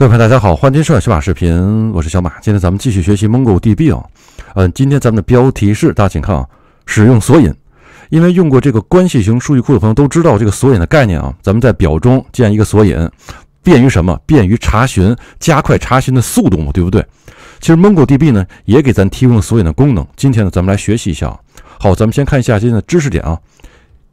各位朋友，大家好，欢迎收看小马视频，我是小马。今天咱们继续学习 MongoDB 啊，嗯，今天咱们的标题是，大家请看啊，使用索引。因为用过这个关系型数据库的朋友都知道这个索引的概念啊，咱们在表中建一个索引，便于什么？便于查询，加快查询的速度嘛，对不对？其实 MongoDB 呢也给咱提供了索引的功能。今天呢，咱们来学习一下啊。好，咱们先看一下今天的知识点啊。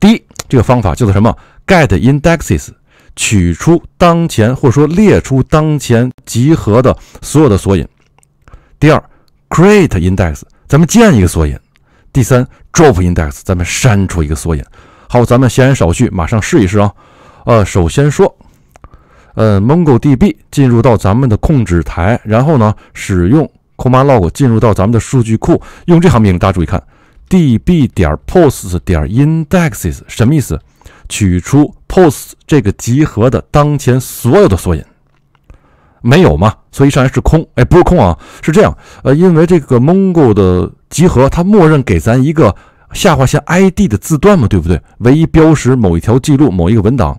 第一，这个方法叫做什么？getIndexes。取出当前，或者说列出当前集合的所有的索引。第二，create index，咱们建一个索引。第三，drop index，咱们删除一个索引。好，咱们闲言少叙，马上试一试啊。呃，首先说，呃，MongoDB 进入到咱们的控制台，然后呢，使用 command log 进入到咱们的数据库，用这行命令，大家注意看，db. 点 posts. indexes 什么意思？取出。post 这个集合的当前所有的索引，没有嘛？所以上来是空，哎，不是空啊，是这样，呃，因为这个 Mongo 的集合它默认给咱一个下划线 ID 的字段嘛，对不对？唯一标识某一条记录、某一个文档。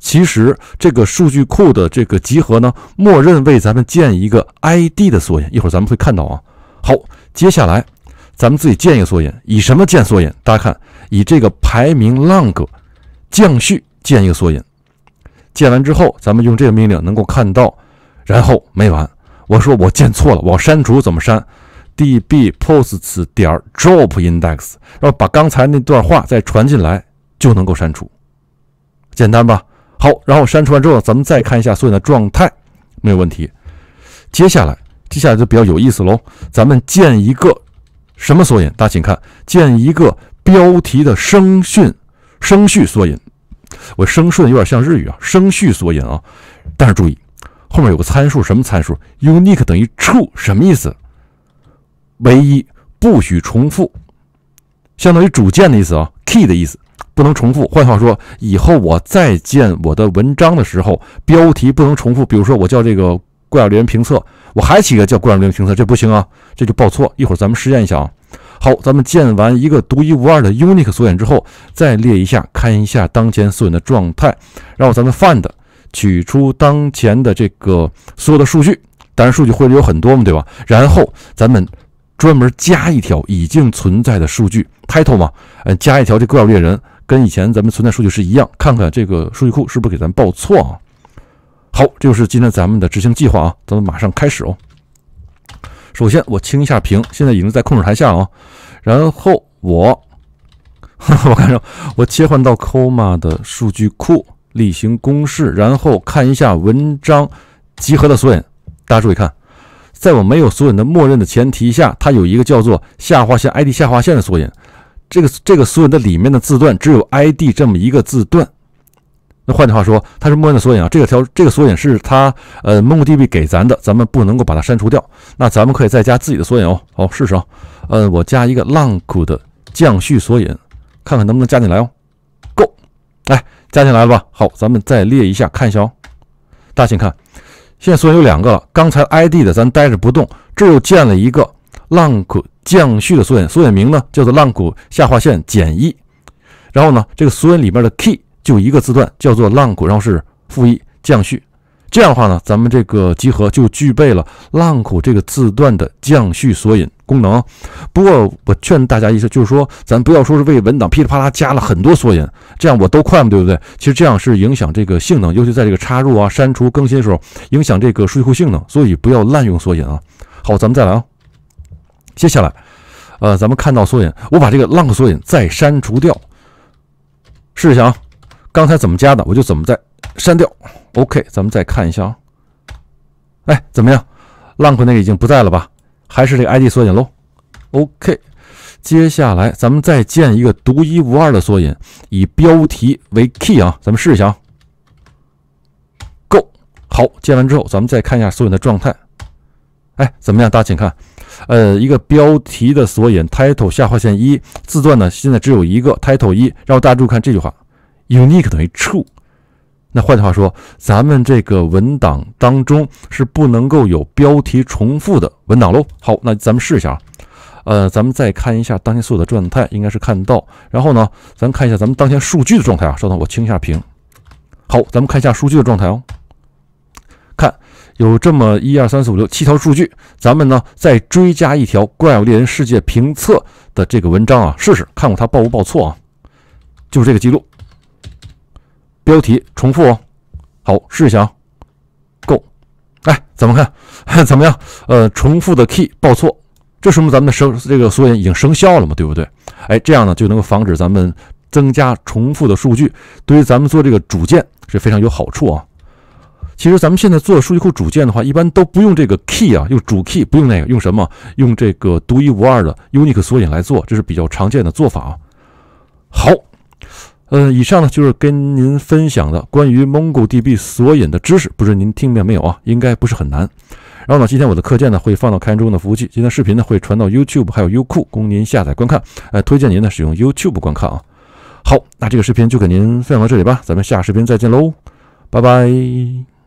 其实这个数据库的这个集合呢，默认为咱们建一个 ID 的索引，一会儿咱们会看到啊。好，接下来咱们自己建一个索引，以什么建索引？大家看，以这个排名浪哥降序。建一个索引，建完之后，咱们用这个命令能够看到。然后没完，我说我建错了，我删除怎么删？db posts 点 drop index，然后把刚才那段话再传进来，就能够删除，简单吧？好，然后删除完之后，咱们再看一下索引的状态，没有问题。接下来，接下来就比较有意思喽。咱们建一个什么索引？大家请看，建一个标题的声讯声序索引。我声顺有点像日语啊，声序缩音啊，但是注意后面有个参数，什么参数？unique 等于 true 什么意思？唯一，不许重复，相当于主键的意思啊，key 的意思，不能重复。换句话说，以后我再见我的文章的时候，标题不能重复。比如说我叫这个《怪物猎人评测》，我还起个叫《怪物猎人评测》，这不行啊，这就报错。一会儿咱们实验一下啊。好，咱们建完一个独一无二的 unique 所选之后，再列一下，看一下当前所选的状态，然后咱们 find 取出当前的这个所有的数据，当然数据会有很多嘛，对吧？然后咱们专门加一条已经存在的数据 title 嘛，呃，加一条这个猎人，跟以前咱们存在数据是一样，看看这个数据库是不是给咱报错啊？好，这就是今天咱们的执行计划啊，咱们马上开始哦。首先，我清一下屏，现在已经在控制台下啊。然后我，我看着，我切换到 c o m a 的数据库例行公式，然后看一下文章集合的索引。大家注意看，在我没有索引的默认的前提下，它有一个叫做下划线 ID 下划线的索引。这个这个索引的里面的字段只有 ID 这么一个字段。那换句话说，它是默认的索引啊。这个条这个索引是它呃，MongoDB 给咱的，咱们不能够把它删除掉。那咱们可以再加自己的索引哦。好，试试啊。呃，我加一个 Long 的降序索引，看看能不能加进来哦。Go，来加进来了吧？好，咱们再列一下，看一下哦。大家请看，现在索引有两个了。刚才 ID 的咱待着不动，这又建了一个 Long 降序的索引。索引名呢叫做 Long 下划线减一。然后呢，这个索引里面的 Key。就一个字段叫做 l e n 然后是负一降序，这样的话呢，咱们这个集合就具备了 l e n 这个字段的降序索引功能。不过我劝大家一下，就是说咱不要说是为文档噼里啪啦加了很多索引，这样我都快嘛，对不对？其实这样是影响这个性能，尤其在这个插入啊、删除、更新的时候，影响这个数据库性能。所以不要滥用索引啊。好，咱们再来啊。接下来，呃，咱们看到索引，我把这个 l n 索引再删除掉，试一下啊。刚才怎么加的，我就怎么再删掉。OK，咱们再看一下啊。哎，怎么样？浪客那个已经不在了吧？还是这个 ID 缩影喽。OK，接下来咱们再建一个独一无二的缩影，以标题为 key 啊。咱们试一下啊。Go，好，建完之后，咱们再看一下缩影的状态。哎，怎么样？大家请看，呃，一个标题的缩影，title 下划线一字段呢，现在只有一个 title 一。然后大家注意看这句话。Unique 等于 True，那换句话说，咱们这个文档当中是不能够有标题重复的文档喽。好，那咱们试一下啊。呃，咱们再看一下当前所有的状态，应该是看到。然后呢，咱看一下咱们当前数据的状态啊。稍等，我清一下屏。好，咱们看一下数据的状态哦。看，有这么一二三四五六七条数据。咱们呢，再追加一条《怪物猎人世界评测》的这个文章啊，试试，看看它报不报错啊。就是这个记录。标题重复哦，好，试一下啊，够，哎，怎么看？怎么样？呃，重复的 key 报错，这说明咱们的生这个索引已经生效了嘛，对不对？哎，这样呢就能够防止咱们增加重复的数据，对于咱们做这个主键是非常有好处啊。其实咱们现在做数据库主键的话，一般都不用这个 key 啊，用主 key，不用那个，用什么？用这个独一无二的 unique 索引来做，这是比较常见的做法啊。好。嗯，以上呢就是跟您分享的关于 MongoDB 索引的知识，不知您听明白没有啊？应该不是很难。然后呢，今天我的课件呢会放到开源中的服务器，今天视频呢会传到 YouTube 还有优酷，供您下载观看。哎，推荐您呢使用 YouTube 观看啊。好，那这个视频就给您分享到这里吧，咱们下视频再见喽，拜拜。